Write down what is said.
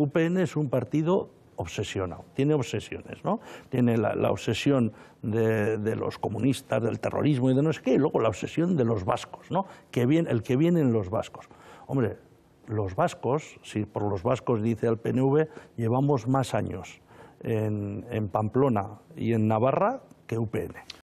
UPN es un partido obsesionado, tiene obsesiones, ¿no? Tiene la, obsesión de, los comunistas, del terrorismo y de no sé qué, y luego la obsesión de los vascos, ¿no? Que viene, el que vienen los vascos. Hombre, los vascos, si por los vascos dice el PNV, llevamos más años en, en Pamplona y en Navarra que UPN.